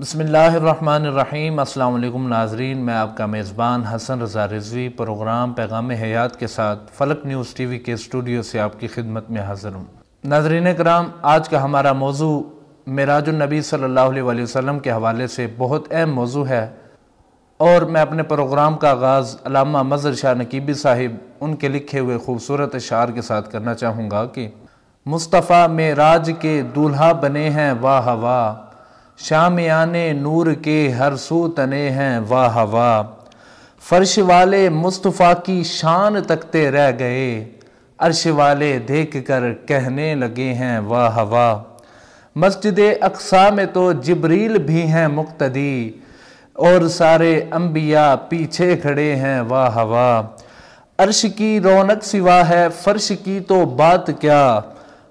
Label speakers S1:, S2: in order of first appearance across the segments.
S1: बसमीम् अल्लाम नाजरीन मैं आपका मेज़बान हसन रजा रिजवी प्रोग्राम पैगाम हयात के साथ फ़लक न्यूज़ टी वी के स्टूडियो से आपकी खिदमत में हाज़िर हूँ नाजरीन कराम आज का हमारा मौजू मराजनबी सल्ला वसम के हवाले से बहुत अहम मौजू है और मैं अपने प्रोग्राम का आगाज़ अलामा मज़र शाह नकीबी साहिब उनके लिखे हुए खूबसूरत शार के साथ करना चाहूँगा कि मुस्तफ़ा मेराज के दूल्हा बने हैं वाह वाह शामियाने नूर के हर सू तने हैं वाह वाह फर्श वाले मुस्तफ़ा की शान तकते रह गए अर्श वाले देख कर कहने लगे हैं वाह वाह मस्जिद अकसा में तो जबरील भी हैं मुक्तदी और सारे अम्बिया पीछे खड़े हैं वाह वाह अर्श की रौनक सिवा है फर्श की तो बात क्या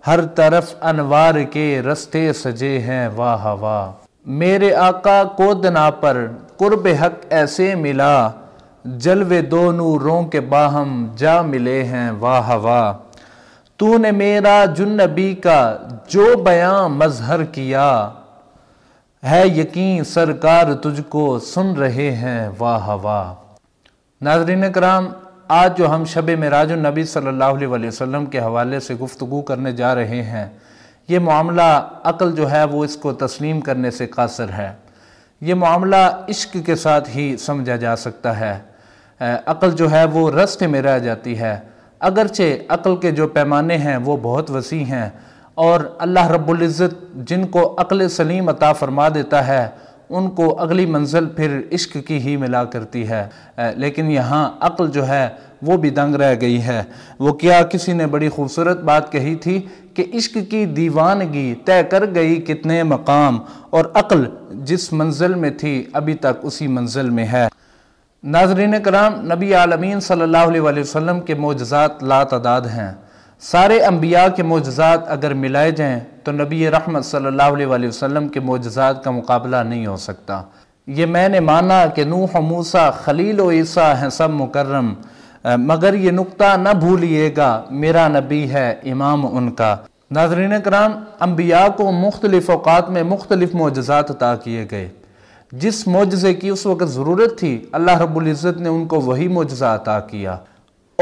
S1: हर तरफ अनवार के रस्ते सजे हैं वाह वाह मेरे आका को दना पर कुर्ब हक ऐसे मिला जलवे दो नूरों के बाहम जा मिले हैं वाह वाह तूने मेरा जुन्नबी का जो बयां मजहर किया है यकीन सरकार तुझको सुन रहे हैं वाह वाह नाजरीन कराम आज जो हम शब मराज नबी सल्लल्लाहु अलैहि वसल्लम के हवाले से गुफ्तु करने जा रहे हैं ये मामला अक़ल जो है वो इसको तस्लीम करने से कासर है ये मामला इश्क के साथ ही समझा जा सकता है अक़ल जो है वो रस्ते में रह जाती है अगरचे अक़ल के जो पैमाने हैं वो बहुत वसी हैं और अल्लाह इज़्ज़त जिनको अक़ल सलीम अता फ़रमा देता है उनको अगली मंजिल फिर इश्क की ही मिला करती है लेकिन यहाँ अक्ल जो है वो भी दंग रह गई है वो क्या किसी ने बड़ी खूबसूरत बात कही थी कि इश्क की दीवानगी तय कर गई कितने मकाम और अक्ल जिस मंजिल में थी अभी तक उसी मंजिल में है नाजरीन कराम नबी आलमीन सल्लल्लाहु अलैहि वसल्लम के मोजात ला तदाद हैं सारे अम्बिया के मोजात अगर मिलाए जाएँ तो नबी रहमत सल्ला वसम के मोजात का मुकाबला नहीं हो सकता ये मैंने माना कि नूह मूसा खलील व ईसा हैं सब मुकर्रम मगर ये नुकता न भूलिएगा मेरा नबी है इमाम उनका नाजरीन कराम अम्बिया को मुख्तलिफ अवत में मुख्तलिफ मोजात अदा किए गए जिस मोजे की उस वक़्त ज़रूरत थी अल्लाह रबुल्ज़त ने उनको वही मोजा अता किया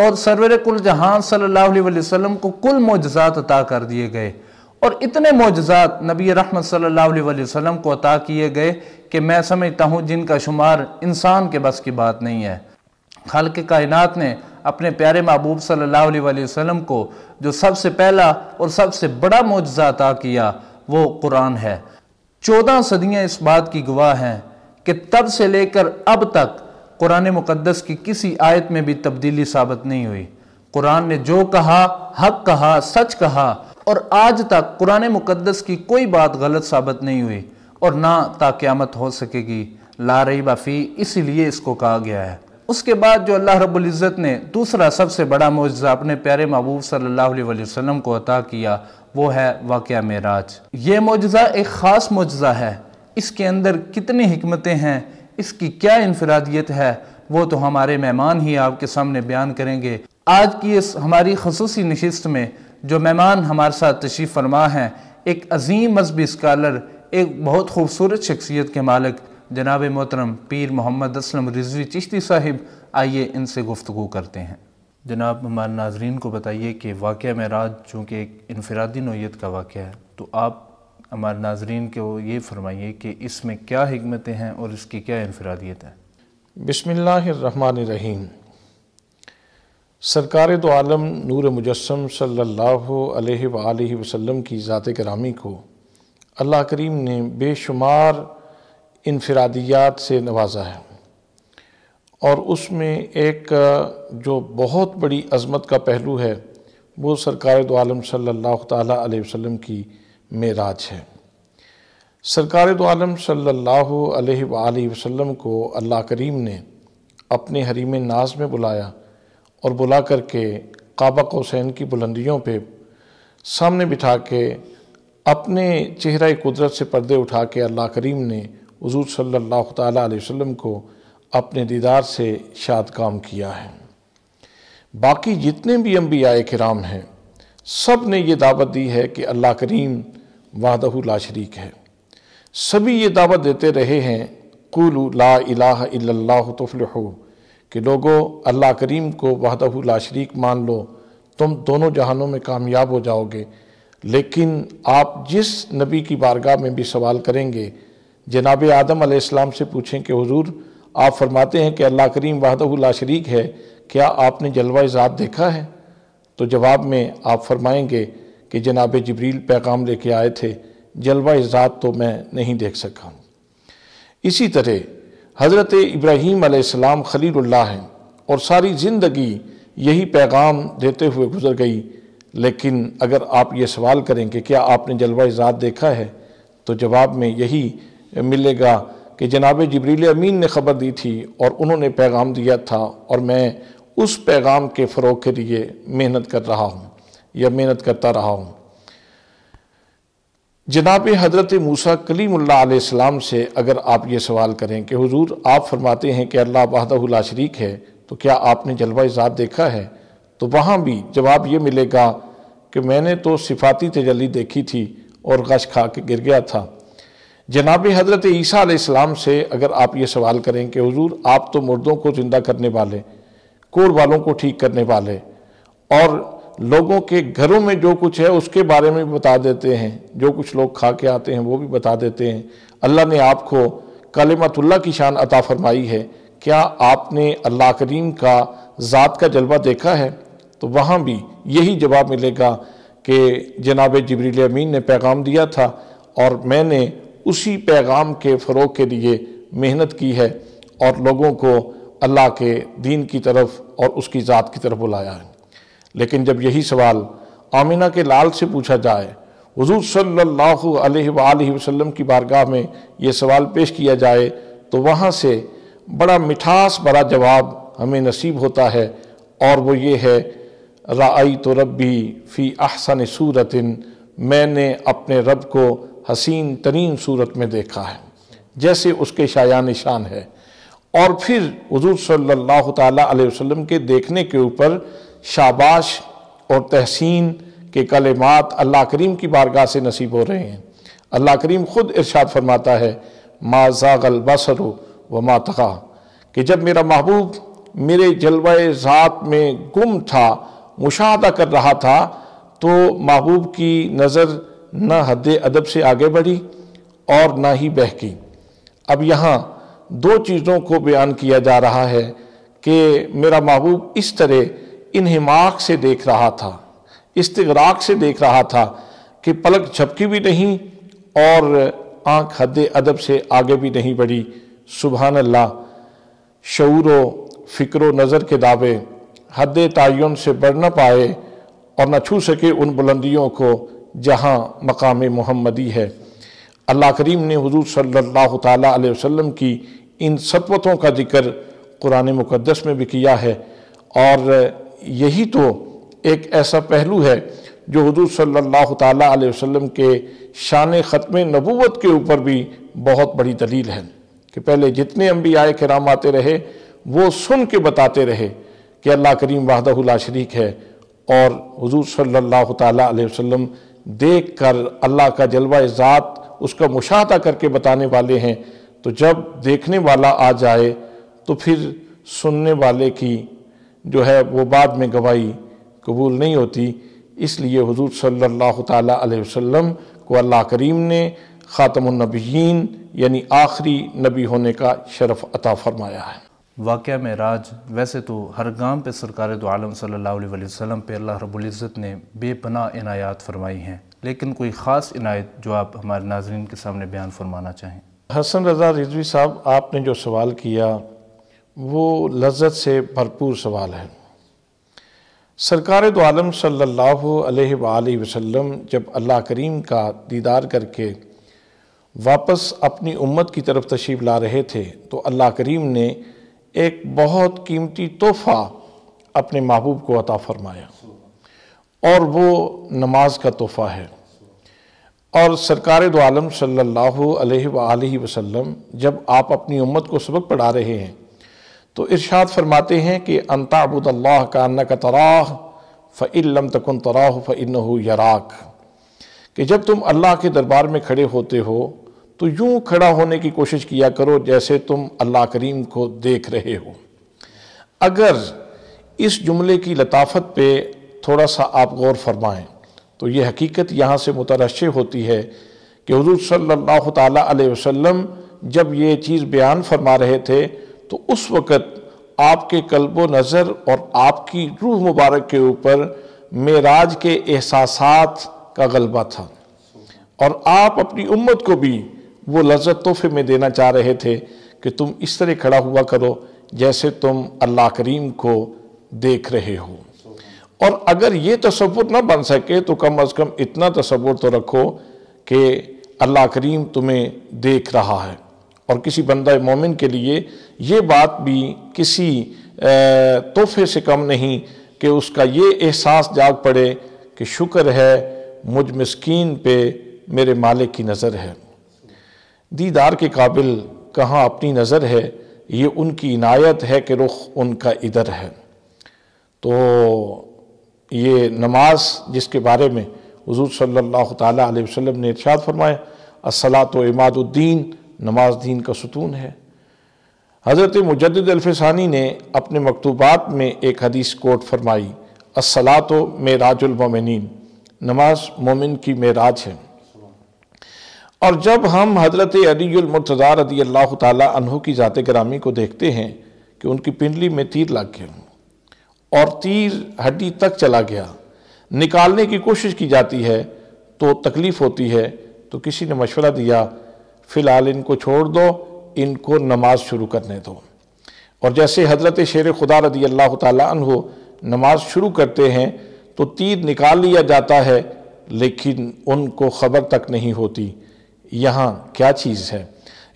S1: और सरवर कुल जहान सल्लल्लाहु को कुल मोजात अता कर दिए गए और इतने मोजात नबी रहमत सल्लल्लाहु को अता किए गए कि मैं समझता हूँ जिनका शुमार इंसान के बस की बात नहीं है खल के कायनत ने अपने प्यारे महबूब सल्लल्लाहु अलैहि को जो सबसे पहला और सबसे बड़ा मोजा अता किया वो कुरान है चौदह सदियाँ इस बात की गवाह हैं कि तब से लेकर अब तक कुरान मुक़दस की किसी आयत में भी तब्दीली साबित नहीं हुई कुरान ने जो कहा हक कहा सच कहा और आज तक कुरान मुक़दस की कोई बात गलत साबित नहीं हुई और ना ताक़्यामत हो सकेगी ला रही बाफ़ी इसीलिए इसको कहा गया है उसके बाद जो अल्लाह रबुल्जत ने दूसरा सबसे बड़ा मुआजा अपने प्यारे महबूब सल्लल्लाहु अलैहि वसल्लम को अता किया वो है वाक़ मेराज ये मुआजा एक ख़ास मुआजा है इसके अंदर कितनी हमतें हैं इसकी क्या इनफरादियत है वो तो हमारे मेहमान ही आपके सामने बयान करेंगे आज की इस हमारी खसूसी नशस्त में जो मेहमान हमारे साथ तशीफ़ फरमा हैं एक अजीम मजहबी स्कॉलर एक बहुत खूबसूरत शख्सियत के मालिक जनाब मोहतरम पीर मोहम्मद असलम रिजवी चिश्ती साहिब आइए इनसे गुफ्तु करते हैं जनाब हमारे नाजरन को बताइए कि वाक़ महराज चूँकि एक इनफरादी नोयत का वाक़ है तो आप हमारे नाजरीन के वो ये फरमाइए कि इसमें क्या हमतें हैं और इसकी क्या इनफरादियत
S2: है रहीम सरकार तो आलम नूर मुजस्म सल्ला वसम की ज़ात करामी को अल्लाह करीम ने बेशुमार इनफरादियात से नवाजा है और उसमें एक जो बहुत बड़ी अजमत का पहलू है वो सरकार तो आलम सल्लल्लाहु अलैहि वसल्लम की मेराज है सरकार तो आलम सल्लल्लाहु अलैहि वसल्लम को अल्लाह करीम ने अपने हरीम नाज में बुलाया और बुला करके काबा हुसैन की बुलंदियों पे सामने बिठा के अपने चेहरा कुदरत से पर्दे उठा के अल्लाह करीम ने हजूर सल्ला वसम को अपने दीदार से शाद काम किया है बाकी जितने भी आए कराम हैं सब ने ये दावत दी है कि अल्लाह करीम वादहू ला शरीक है सभी ये दावत देते रहे हैं कुलू ला इलाह इल्लल्लाहु तुफलहु कि लोगों अल्लाह करीम को वादहू ला शरीक मान लो तुम दोनों जहानों में कामयाब हो जाओगे लेकिन आप जिस नबी की बारगाह में भी सवाल करेंगे जनाब आदम आसमाम से पूछें कि हुजूर आप फरमाते हैं कि अल्लाह करीम ला शरीक है क्या आपने जलवा ज़ात देखा है तो जवाब में आप फरमाएंगे कि जनाब जबरील पैगाम लेके आए थे जलवा इजात तो मैं नहीं देख सका इसी तरह हज़रत इब्राहीम आसमाम खलील्ला हैं और सारी ज़िंदगी यही पैगाम देते हुए गुजर गई लेकिन अगर आप ये सवाल करें कि क्या आपने जलवा इजात देखा है तो जवाब में यही मिलेगा कि जनाब जबरील अमीन ने ख़बर दी थी और उन्होंने पैगाम दिया था और मैं उस पैगाम के फ़रोग के लिए मेहनत कर रहा हूँ या मेहनत करता रहा हूँ जनाब हज़रत मूसा कलीम से अगर आप ये सवाल करें कि हजूर आप फरमाते हैं कि अल्लाह बहदहुल्ला शरीक है तो क्या आपने जलवा इजाद देखा है तो वहाँ भी जवाब ये मिलेगा कि मैंने तो सिफाती तजली देखी थी और गश खा के गिर गया था जनाब हज़रत ईसा से अगर आप ये सवाल करें कि हजूर आप तो मुर्दों को ज़िंदा करने वाले कोर वालों को ठीक करने वाले और लोगों के घरों में जो कुछ है उसके बारे में भी बता देते हैं जो कुछ लोग खा के आते हैं वो भी बता देते हैं अल्लाह ने आपको कलमतुल्ला की शान अता फरमाई है क्या आपने अल्लाह करीम का ज़ात का जलवा देखा है तो वहाँ भी यही जवाब मिलेगा कि जनाब जबरील अमीन ने पैगाम दिया था और मैंने उसी पैगाम के फ़रोग के लिए मेहनत की है और लोगों को अल्लाह के दीन की तरफ और उसकी ज़ात की तरफ बुलाया है लेकिन जब यही सवाल आमिना के लाल से पूछा जाए हजूर सल्लाम की बारगाह में ये सवाल पेश किया जाए तो वहाँ से बड़ा मिठास बड़ा जवाब हमें नसीब होता है और वो ये है राई तो रबी फ़ी अहसन सूरतिन मैंने अपने रब को हसीन तरीन सूरत में देखा है जैसे उसके शायान निशान है और फिर हजूर सल्लल्लाहु अलैहि वसल्लम के देखने के ऊपर शाबाश और तहसीन के कलेमात अल्लाह करीम की बारगाह से नसीब हो रहे हैं अल्लाह करीम ख़ुद इरशाद फरमाता है मा ज़ागल बसर व मा तखा कि जब मेरा महबूब मेरे जलवा ज़ात में गुम था मुशाहदा कर रहा था तो महबूब की नज़र न हद अदब से आगे बढ़ी और ना ही बहकी अब यहाँ दो चीज़ों को बयान किया जा रहा है कि मेरा महबूब इस तरह इनहमाक से देख रहा था इस्तराक से देख रहा था कि पलक झपकी भी नहीं और आँख हद अदब से आगे भी नहीं बढ़ी सुबह अल्लाह शूर फ़िक्र नज़र के दावे हद तयन से बढ़ न पाए और न छू सके उन बुलंदियों को जहाँ मकाम मोहम्मदी है अल्लाह करीम ने हजूर सल्लल्लाहु अलैहि वसल्लम की इन सतवतों का जिक्र कुरान मुक़दस में भी किया है और यही तो एक ऐसा पहलू है जो हजूर सल्लल्लाहु अलैहि वसल्लम के शान ख़त्म नबूवत के ऊपर भी बहुत बड़ी दलील है कि पहले जितने अम्बी आए कराम आते रहे वो सुन के बताते रहे कि अल्लाह करीम वाहदा शरीक है और हजूर सल्लल्लाहु अलैहि वसल्लम देख कर अल्लाह का जलवा ज़ात उसका मुशाह करके बताने वाले हैं तो जब देखने वाला आ जाए तो फिर सुनने वाले की जो है वो बाद में गवाही कबूल नहीं होती इसलिए हजूर सल्ला अलैहि को अल्लाह करीम ने ख़ातमनबीन यानी आखिरी नबी होने का शरफ़ अता फ़रमाया है
S1: वाक़ राज वैसे तो हर गाम पर सरकार दो आलम सल्ला वसम पर पे अल्लाह रब्ज़त ने बेपना इनायात फरमाई हैं लेकिन कोई ख़ास इनायत जो आप हमारे नाजरन के सामने बयान फरमाना चाहें
S2: हसन रजा रिजवी साहब आपने जो सवाल किया वो लज्जत से भरपूर सवाल है सरकार दो आलम सल्ला अलैहि जब अल्लाह करीम का दीदार करके वापस अपनी उम्मत की तरफ तशीब ला रहे थे तो अल्लाह करीम ने एक बहुत कीमती तोहफ़ा अपने महबूब को अता फरमाया और वो नमाज का तोहफ़ा है और सरकार दो आलम सल्लल्लाहु अलैहि वसल्लम जब आप अपनी उम्मत को सबक पढ़ा रहे हैं तो इरशाद फरमाते हैं कि अनताबुदल्ला का न का तराह फ़िल्म तकन तराह फ़िन यराक कि जब तुम अल्लाह के दरबार में खड़े होते हो तो यूँ खड़ा होने की कोशिश किया करो जैसे तुम अल्लाह करीम को देख रहे हो अगर इस जुमले की लताफत पे थोड़ा सा आप गौर फरमाएं तो ये हकीकत यहाँ से मुतरशे होती है कि हजूर सल्ला वसम जब ये चीज़ बयान फरमा रहे थे तो उस वक़्त आपके कल्ब नज़र और आपकी रूह मुबारक के ऊपर मेराज के एहसास का गलबा था और आप अपनी उम्मत को भी वो लज्जत तोहफे में देना चाह रहे थे कि तुम इस तरह खड़ा हुआ करो जैसे तुम अल्लाह करीम को देख रहे हो और अगर ये तस्वुर ना बन सके तो कम अज़ कम इतना तस्वुर तो रखो कि अल्लाह करीम तुम्हें देख रहा है और किसी बंदा मोमिन के लिए ये बात भी किसी तोहफे से कम नहीं कि उसका ये एहसास जाग पड़े कि शुक्र है मुझ मस्किन पे मेरे मालिक की नज़र है दीदार के काबिल कहाँ अपनी नज़र है ये उनकी इनायत है कि रुख उनका इधर है तो ये नमाज जिसके बारे में हजूर सल्ला तसलम ने इर्शाद फरमाया असलात इमादुद्दीन नमाज दीन का सुतून है हज़रत मुजदानी ने अपने मकतूबात में एक हदीस कोट फरमाई असलात मेराजुलमिन नमाज मोमिन की मेराज है और जब हम हज़रत अलीमरतज़ा रदी अल्लाह तहों की ज़ात ग्रामी को देखते हैं कि उनकी पिंडली में तीर लग हूँ और तीर हड्डी तक चला गया निकालने की कोशिश की जाती है तो तकलीफ़ होती है तो किसी ने मशवरा दिया फ़िलहाल इनको छोड़ दो इनको नमाज शुरू करने दो और जैसे हज़रत शेर खुदा रदी अल्लाह तु नमाज शुरू करते हैं तो तीर निकाल लिया जाता है लेकिन उनको ख़बर तक नहीं होती यहाँ क्या चीज़ है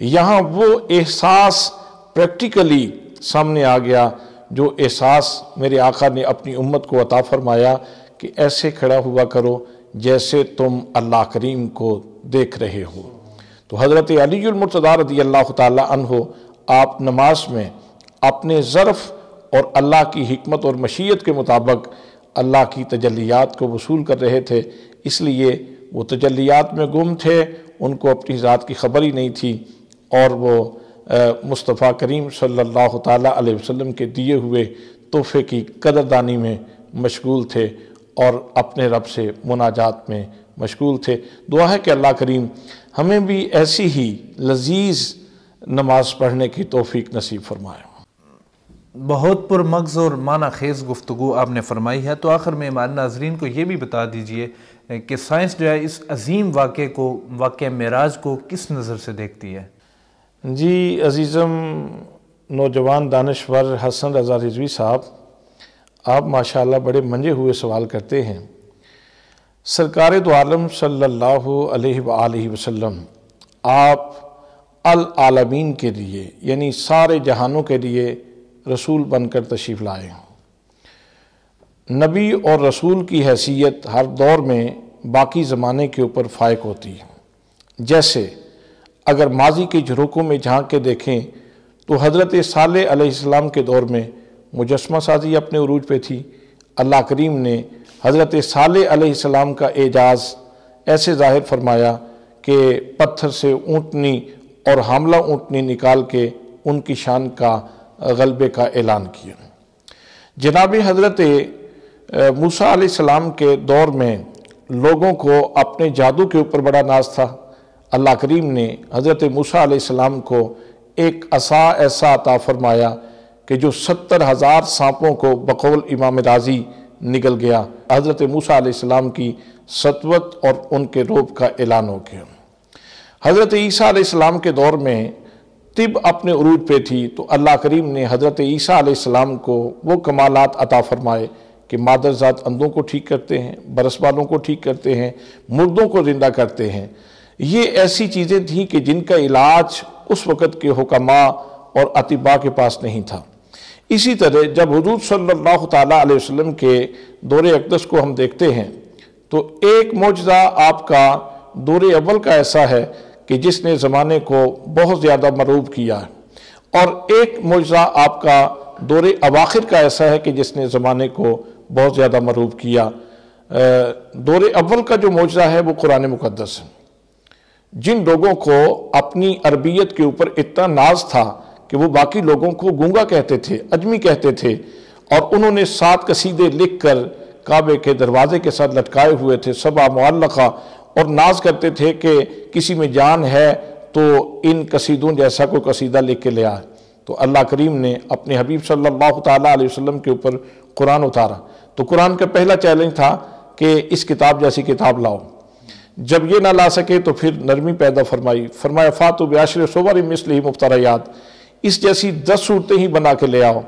S2: यहाँ वो एहसास प्रैक्टिकली सामने आ गया जो एहसास मेरे आका ने अपनी उम्मत को अता फरमाया कि ऐसे खड़ा हुआ करो जैसे तुम अल्लाह करीम को देख रहे हो तो हज़रत अलीमरतदा रदी अल्लाह तहो आप नमाज में अपने ज़र्फ़ और अल्लाह की हमत और मशीयत के मुताबिक अल्लाह की तजलियात को वसूल कर रहे थे इसलिए वो तजलियात में गुम थे उनको अपनी ज़ात की खबर ही नहीं थी और वो मुस्तफ़ा करीम सल्लल्लाहु अलैहि वसल्लम के दिए हुए तोहफ़े की कदरदानी में मशगूल थे और अपने रब से मुनाजात में मशगूल थे दुआ है कि अल्लाह करीम हमें भी ऐसी ही लजीज नमाज पढ़ने की तोफ़ी
S1: नसीब फरमाए बहुत पुरमगज़ और माना खेज गुफ्तु आपने फरमाई है तो आखिर में हमारे नाजरीन को ये भी बता दीजिए कि साइंस जो है इस अजीम वाक़े को वाक़ मराज को किस नज़र से देखती है जी अज़ीज़म
S2: नौजवान दानश्वर हसन रजा रिजवी साहब आप माशाल्लाह बड़े मंजे हुए सवाल करते हैं सरकार दो आलम सल्लल्लाहु आप अल आलमीन के लिए यानी सारे जहानों के लिए रसूल बनकर तशरीफ़ लाए हों नबी और रसूल की हैसियत हर दौर में बाकी ज़माने के ऊपर फ़ायक होती है जैसे अगर माजी के झरोकों में झांक के देखें तो हज़रत साल के दौर में मुजस्मा साजी अपने अरूज पे थी अल्लाह करीम ने हज़रत साल का एजाज़ ऐसे ज़ाहिर फरमाया कि पत्थर से ऊँटनी और हमला ऊँटनी निकाल के उनकी शान का गलबे का ऐलान किया जनाब हज़रत मूसा आलाम के दौर में लोगों को अपने जादू के ऊपर बड़ा नाज था अल्लाह करीम ने हज़रत मूसा आसमाम को एक असा ऐसा अता फरमाया कि जो सत्तर हज़ार सांपों को बकौल इमाम राजी निकल गया हज़रत मूसा आसमाम की सतवत और उनके रोब का ऐलान हो गया हज़रत ईसा के दौर में तिब अपने अरूज पे थी तो अल्लाह करीम ने हज़रत ईसा को वो कमालत अता फरमाए कि मादरजात अंधों को ठीक करते हैं बरस वालों को ठीक करते हैं मुर्दों को जिंदा करते हैं ये ऐसी चीज़ें थीं कि जिनका इलाज उस वक़्त के हुक्मा और अतिबा के पास नहीं था इसी तरह जब हजूर सल्ला वसम के दौरे अकदस को हम देखते हैं तो एक मौजा आपका दौरे अव्वल का ऐसा है कि जिसने ज़माने को बहुत ज़्यादा मरूब किया है और एक मौजा आपका दौरे अवाखिर का ऐसा है कि जिसने ज़माने को बहुत ज़्यादा मरूब किया दौरे अव्वल का जो मौजा है वो कुरान मुकदस है जिन लोगों को अपनी अरबियत के ऊपर इतना नाज था कि वो बाकी लोगों को गूंगा कहते थे अजमी कहते थे और उन्होंने सात कसीदे लिख कर काबे के दरवाजे के साथ लटकाए हुए थे सबा मुल्लका और नाज करते थे कि किसी में जान है तो इन कसीदों जैसा कोई कसीदा लिख के ले आए तो अल्लाह करीम ने अपने हबीब सल्लल्लाहु अलैहि वसल्लम के ऊपर कुरान उतारा तो कुरान का पहला चैलेंज था कि इस किताब जैसी किताब लाओ जब ये ना ला सके तो फिर नरमी पैदा फरमाई फरमाया फातु ब्याशर सोबर मिसल ही याद इस जैसी दस सूरतें ही बना के ले आओ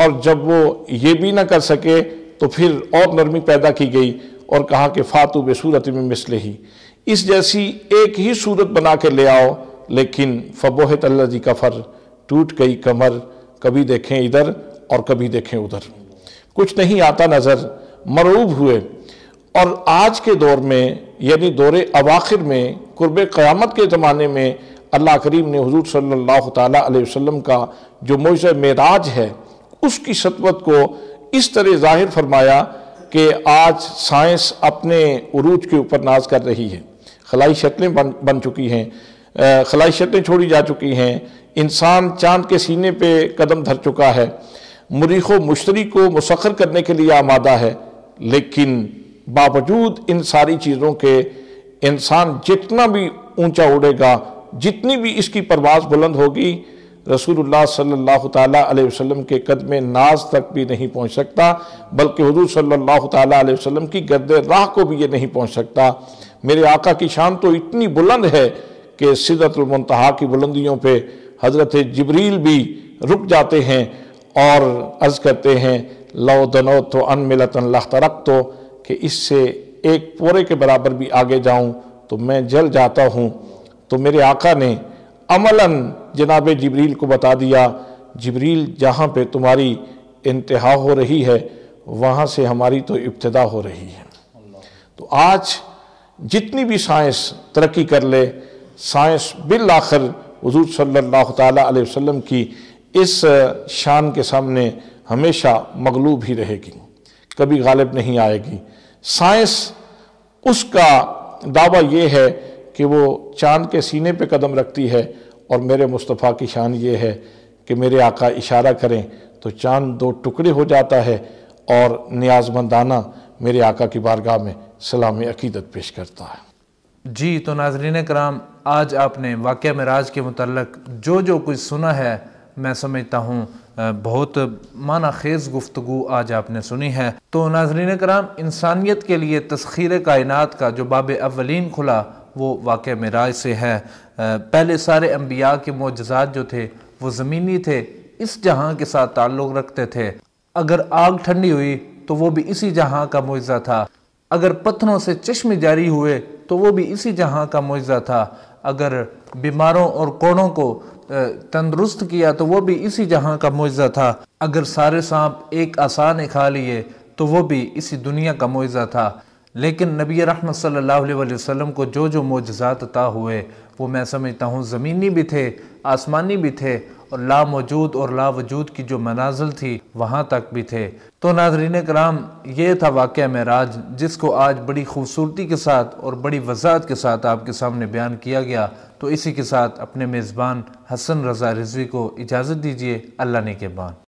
S2: और जब वो ये भी ना कर सके तो फिर और नरमी पैदा की गई और कहा कि फ़ातु बसूरत में मिसल ही इस जैसी एक ही सूरत बना के ले आओ लेकिन फ़बोहत अल्ला जी कफ़र टूट गई कमर कभी देखें इधर और कभी देखें उधर कुछ नहीं आता नज़र मरूब हुए और आज के दौर में यानी दौरे अवाखिर में कुर्ब क़्यामत के ज़माने में अल्लाह करीम ने हजूर सल्ला वसम का जो मोज मराज है उसकी शतवत को इस तरह ज़ाहिर फरमाया कि आज साइंस अपने अरूज के ऊपर नाज कर रही है खलाई शक्लें बन बन चुकी हैं खलाई शक्लें छोड़ी जा चुकी हैं इंसान चांद के सीने पर कदम धर चुका है व मुश्तरी को मुसखर करने के लिए आमादा है लेकिन बावजूद इन सारी चीज़ों के इंसान जितना भी ऊंचा उड़ेगा जितनी भी इसकी परवाज़ बुलंद होगी रसूलुल्लाह सल्लल्लाहु अलैहि वसल्लम के कदम नाज तक भी नहीं पहुंच सकता बल्कि हजूर सल्लल्लाहु अलैहि वसल्लम की गर्द राह को भी ये नहीं पहुंच सकता मेरे आका की शान तो इतनी बुलंद है कि सिदतुलमतहा की बुलंदियों पर हज़रत जबरील भी रुक जाते हैं और अर्ज़ करते हैं लौ दनो तो अन मिलत तरक तो कि इससे एक पोरे के बराबर भी आगे जाऊं तो मैं जल जाता हूं तो मेरे आका ने अमलन जनाब जबरील को बता दिया जबरील जहाँ पे तुम्हारी इंतहा हो रही है वहाँ से हमारी तो इब्तदा हो रही है तो आज जितनी भी साइंस तरक्की कर ले साइंस बिल आखिर हजूर सल्ला वसम की इस शान के सामने हमेशा मगलूब ही रहेगी कभी गालिब नहीं आएगी साइंस उसका दावा यह है कि वो चांद के सीने पे कदम रखती है और मेरे मुस्तफ़ा की शान ये है कि मेरे आका इशारा करें तो चांद दो टुकड़े हो जाता है और न्याजमंदाना मेरे आका की बारगाह में सलाम अकीदत पेश करता है
S1: जी तो नाजरीन कराम आज आपने वाक़ मराज के मतलब जो जो कुछ सुना है मैं समझता हूँ बहुत माना खेज़ गुफ्तु आज आपने सुनी है तो नाजरीन कराम इंसानियत के लिए तस्खीर कायनत का जो बाब अवलिन खुला वो वाक़ मराज से है पहले सारे अम्बिया के मुज़जात जो थे वो ज़मीनी थे इस जहाँ के साथ ताल्लुक़ रखते थे अगर आग ठंडी हुई तो वो भी इसी जहाँ का मुआजा था अगर पत्थरों से चश्मे जारी हुए तो वो भी इसी जहाँ का मुआजा था अगर बीमारों और कोड़ों को तंदरुस्त किया तो वो भी इसी जहाँ का मुआजा था अगर सारे सांप एक आसान खा लिए तो वो भी इसी दुनिया का मुआजा था लेकिन नबी रहमत सल्लल्लाहु अलैहि वसल्लम को जो जो मोजात अता हुए वो मैं समझता हूँ ज़मीनी भी थे आसमानी भी थे और ला मौजूद और ला वजूद की जो मनाजिल थी वहाँ तक भी थे तो नाजरीन कराम ये था वाक़ महराज जिसको आज बड़ी खूबसूरती के साथ और बड़ी वजाहत के साथ आपके सामने बयान किया गया तो इसी के साथ अपने मेज़बान हसन रज़ा रिजवी को इजाज़त दीजिए अल्लाह ने के बान